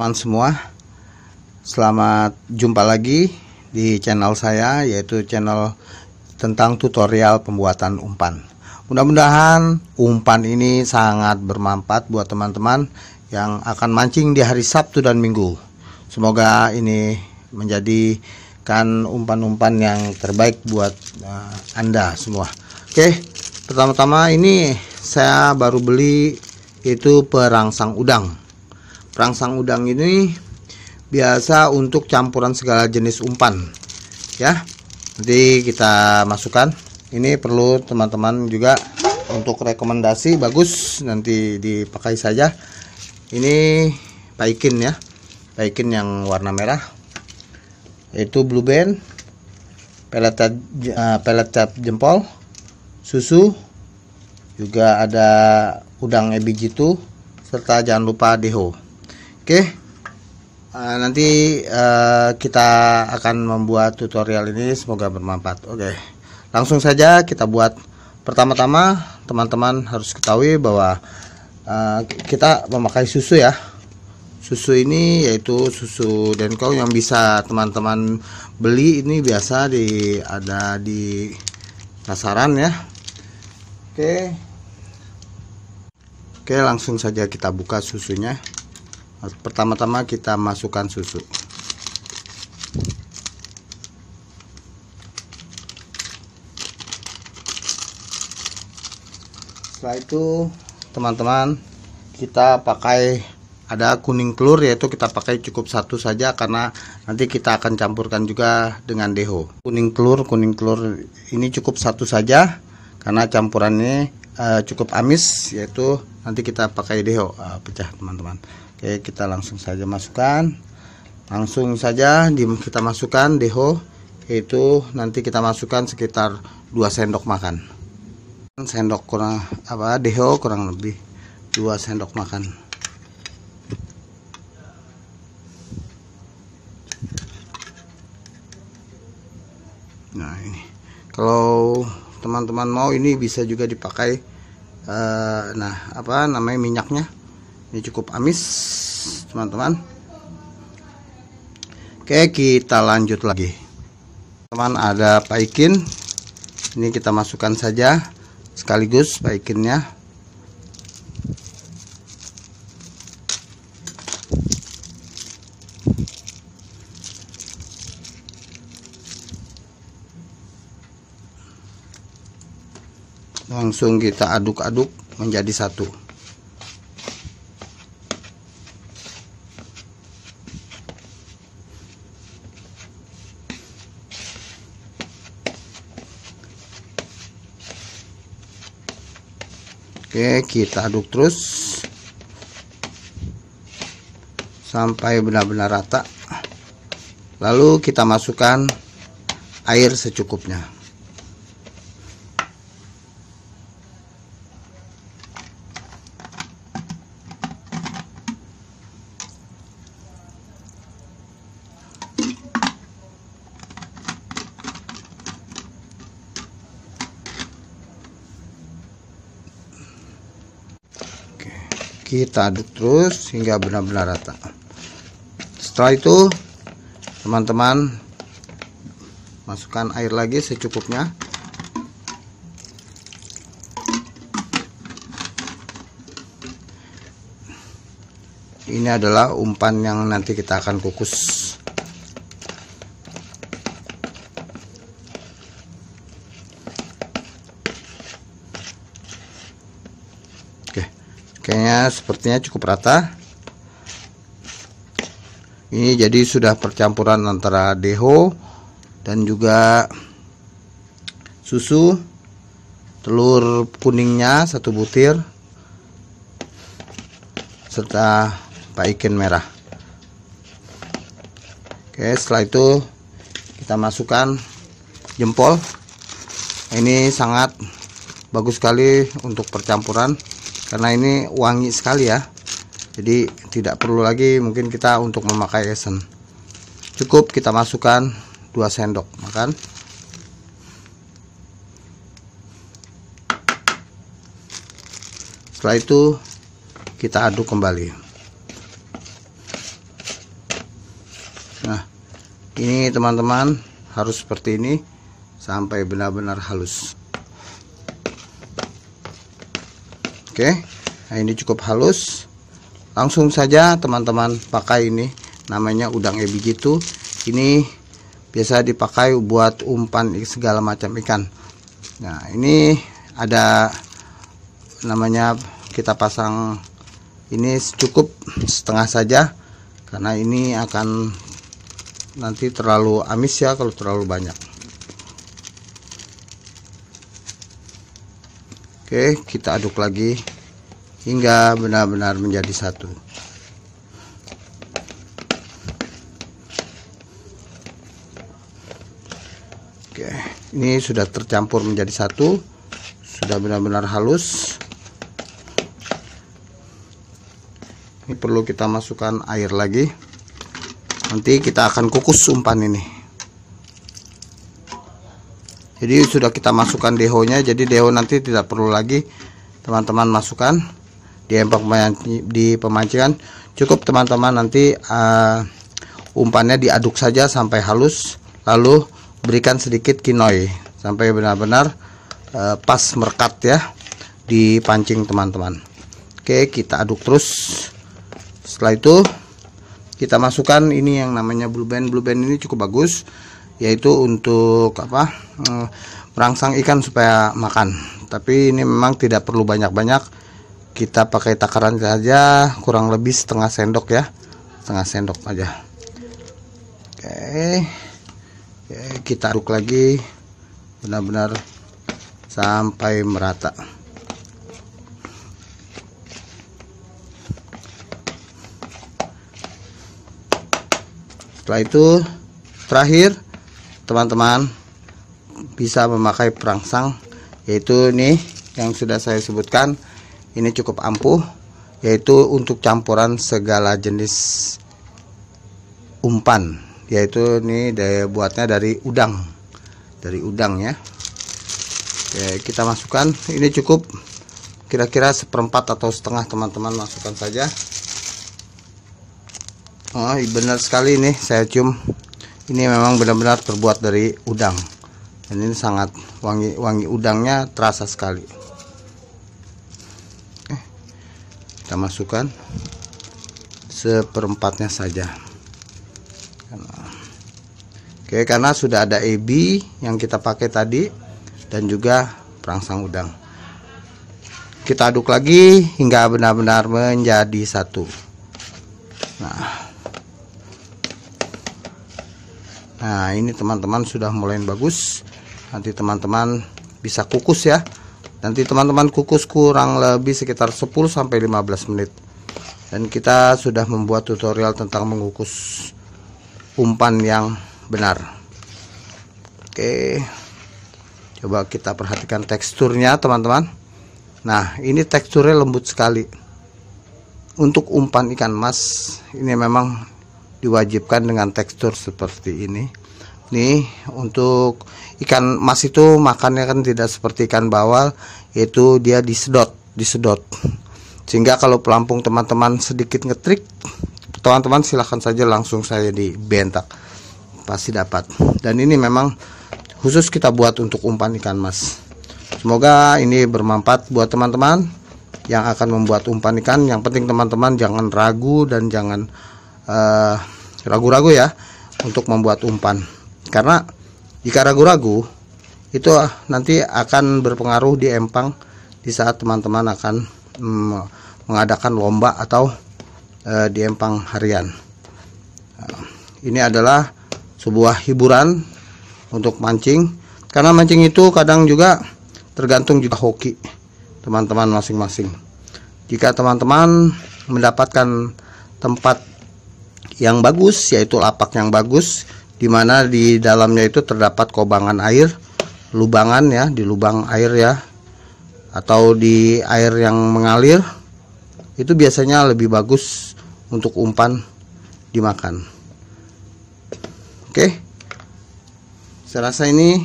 teman semua selamat jumpa lagi di channel saya yaitu channel tentang tutorial pembuatan umpan mudah-mudahan umpan ini sangat bermanfaat buat teman-teman yang akan mancing di hari Sabtu dan Minggu semoga ini menjadikan umpan-umpan yang terbaik buat uh, anda semua oke pertama-tama ini saya baru beli itu perangsang udang rangsang udang ini biasa untuk campuran segala jenis umpan ya nanti kita masukkan ini perlu teman-teman juga untuk rekomendasi bagus nanti dipakai saja ini paikin ya paikin yang warna merah itu blue band pelet cap, eh, pelet cap jempol susu juga ada udang ebi jitu serta jangan lupa deho Oke, uh, nanti uh, kita akan membuat tutorial ini semoga bermanfaat. Oke, langsung saja kita buat. Pertama-tama teman-teman harus ketahui bahwa uh, kita memakai susu ya. Susu ini yaitu susu denko yang bisa teman-teman beli ini biasa di ada di pasaran ya. Oke. Oke, langsung saja kita buka susunya pertama-tama kita masukkan susu setelah itu teman-teman kita pakai ada kuning telur yaitu kita pakai cukup satu saja karena nanti kita akan campurkan juga dengan deho kuning telur kuning telur ini cukup satu saja karena campurannya uh, cukup amis yaitu nanti kita pakai deho uh, pecah teman-teman Oke kita langsung saja masukkan langsung saja di, kita masukkan deho itu nanti kita masukkan sekitar 2 sendok makan sendok kurang apa deho kurang lebih 2 sendok makan nah ini kalau teman-teman mau ini bisa juga dipakai eh, nah apa namanya minyaknya ini cukup amis teman-teman oke kita lanjut lagi teman ada paikin ini kita masukkan saja sekaligus paikinnya langsung kita aduk-aduk menjadi satu Oke, kita aduk terus sampai benar-benar rata. Lalu kita masukkan air secukupnya. kita aduk terus hingga benar-benar rata setelah itu teman-teman masukkan air lagi secukupnya ini adalah umpan yang nanti kita akan kukus kayaknya sepertinya cukup rata ini jadi sudah percampuran antara deho dan juga susu telur kuningnya satu butir serta paikin merah oke setelah itu kita masukkan jempol ini sangat bagus sekali untuk percampuran karena ini wangi sekali ya jadi tidak perlu lagi mungkin kita untuk memakai esen cukup kita masukkan 2 sendok makan setelah itu kita aduk kembali nah ini teman-teman harus seperti ini sampai benar-benar halus oke nah ini cukup halus langsung saja teman-teman pakai ini namanya udang ebi gitu ini biasa dipakai buat umpan segala macam ikan nah ini ada namanya kita pasang ini cukup setengah saja karena ini akan nanti terlalu amis ya kalau terlalu banyak Oke, kita aduk lagi hingga benar-benar menjadi satu. Oke, ini sudah tercampur menjadi satu, sudah benar-benar halus. Ini perlu kita masukkan air lagi. Nanti kita akan kukus umpan ini jadi sudah kita masukkan deho nya jadi deho nanti tidak perlu lagi teman-teman masukkan di empang di pemancingan cukup teman-teman nanti uh, umpannya diaduk saja sampai halus lalu berikan sedikit kinoi sampai benar-benar uh, pas merekat ya di pancing teman-teman Oke kita aduk terus setelah itu kita masukkan ini yang namanya blue band blue band ini cukup bagus yaitu untuk apa eh, merangsang ikan supaya makan tapi ini memang tidak perlu banyak-banyak kita pakai takaran saja kurang lebih setengah sendok ya setengah sendok aja oke kita aduk lagi benar-benar sampai merata setelah itu terakhir teman-teman bisa memakai perangsang yaitu ini yang sudah saya sebutkan ini cukup ampuh yaitu untuk campuran segala jenis umpan yaitu ini daya buatnya dari udang dari udang ya Oke, kita masukkan ini cukup kira-kira seperempat atau setengah teman-teman masukkan saja oh benar sekali ini saya cium ini memang benar-benar terbuat dari udang dan ini sangat wangi wangi udangnya terasa sekali Oke, kita masukkan seperempatnya saja Oke karena sudah ada ebi yang kita pakai tadi dan juga perangsang udang kita aduk lagi hingga benar-benar menjadi satu nah nah ini teman-teman sudah mulai bagus nanti teman-teman bisa kukus ya nanti teman-teman kukus kurang lebih sekitar 10 sampai 15 menit dan kita sudah membuat tutorial tentang mengukus umpan yang benar oke coba kita perhatikan teksturnya teman-teman nah ini teksturnya lembut sekali untuk umpan ikan mas ini memang diwajibkan dengan tekstur seperti ini nih untuk ikan mas itu makannya kan tidak seperti ikan bawal yaitu dia disedot disedot sehingga kalau pelampung teman-teman sedikit ngetrik teman-teman silahkan saja langsung saya dibentak pasti dapat dan ini memang khusus kita buat untuk umpan ikan mas semoga ini bermanfaat buat teman-teman yang akan membuat umpan ikan yang penting teman-teman jangan ragu dan jangan Eh, ragu-ragu uh, ya untuk membuat umpan karena jika ragu-ragu itu nanti akan berpengaruh di empang di saat teman-teman akan mm, mengadakan lomba atau uh, di empang harian eh, ini adalah sebuah hiburan untuk mancing karena mancing itu kadang juga tergantung juga hoki teman-teman masing-masing jika teman-teman mendapatkan tempat yang bagus yaitu lapak yang bagus di mana di dalamnya itu terdapat kobangan air lubangan ya di lubang air ya atau di air yang mengalir itu biasanya lebih bagus untuk umpan dimakan oke saya rasa ini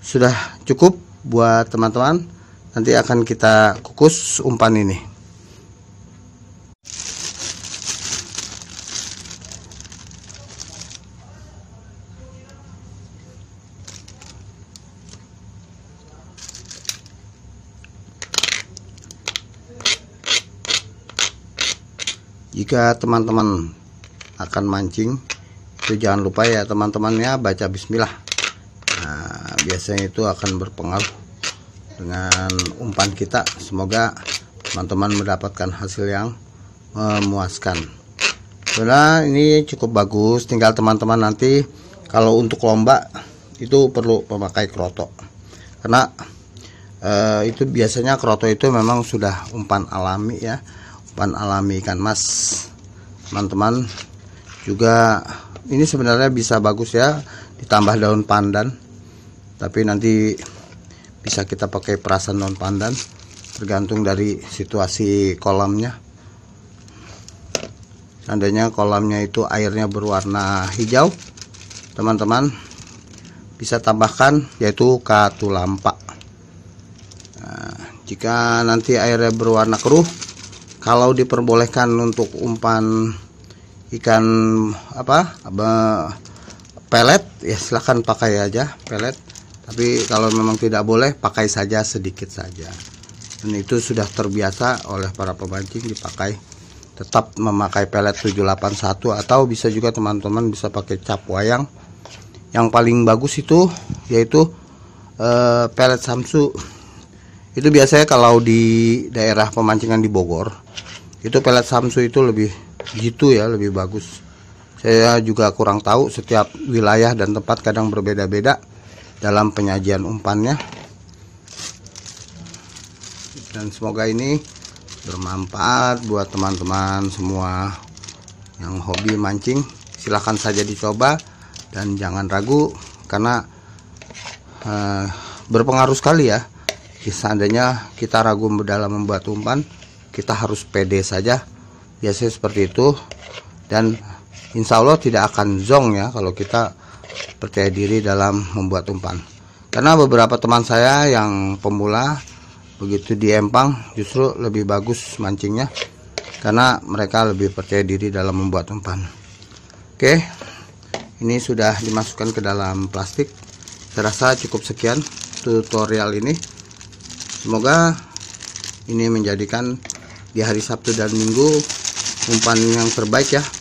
sudah cukup buat teman-teman nanti akan kita kukus umpan ini jika teman-teman akan mancing itu jangan lupa ya teman-temannya baca bismillah nah, biasanya itu akan berpengaruh dengan umpan kita semoga teman-teman mendapatkan hasil yang memuaskan karena ini cukup bagus tinggal teman-teman nanti kalau untuk lomba itu perlu memakai kroto karena eh, itu biasanya kroto itu memang sudah umpan alami ya pan alami ikan mas teman-teman juga ini sebenarnya bisa bagus ya ditambah daun pandan tapi nanti bisa kita pakai perasan daun pandan tergantung dari situasi kolamnya seandainya kolamnya itu airnya berwarna hijau teman-teman bisa tambahkan yaitu katulampa nah, jika nanti airnya berwarna keruh kalau diperbolehkan untuk umpan ikan apa pelet ya silahkan pakai aja pelet tapi kalau memang tidak boleh pakai saja sedikit saja dan itu sudah terbiasa oleh para pemancing dipakai tetap memakai pelet 781 atau bisa juga teman-teman bisa pakai cap wayang yang paling bagus itu yaitu eh, pelet samsu itu biasanya kalau di daerah pemancingan di Bogor itu pelet samsu itu lebih gitu ya lebih bagus saya juga kurang tahu setiap wilayah dan tempat kadang berbeda-beda dalam penyajian umpannya dan semoga ini bermanfaat buat teman-teman semua yang hobi mancing silahkan saja dicoba dan jangan ragu karena eh, berpengaruh sekali ya Ya, seandainya kita ragu dalam membuat umpan kita harus pede saja biasanya seperti itu dan insya Allah tidak akan zong ya kalau kita percaya diri dalam membuat umpan karena beberapa teman saya yang pemula begitu diempang justru lebih bagus mancingnya karena mereka lebih percaya diri dalam membuat umpan oke ini sudah dimasukkan ke dalam plastik saya rasa cukup sekian tutorial ini semoga ini menjadikan di hari Sabtu dan Minggu umpan yang terbaik ya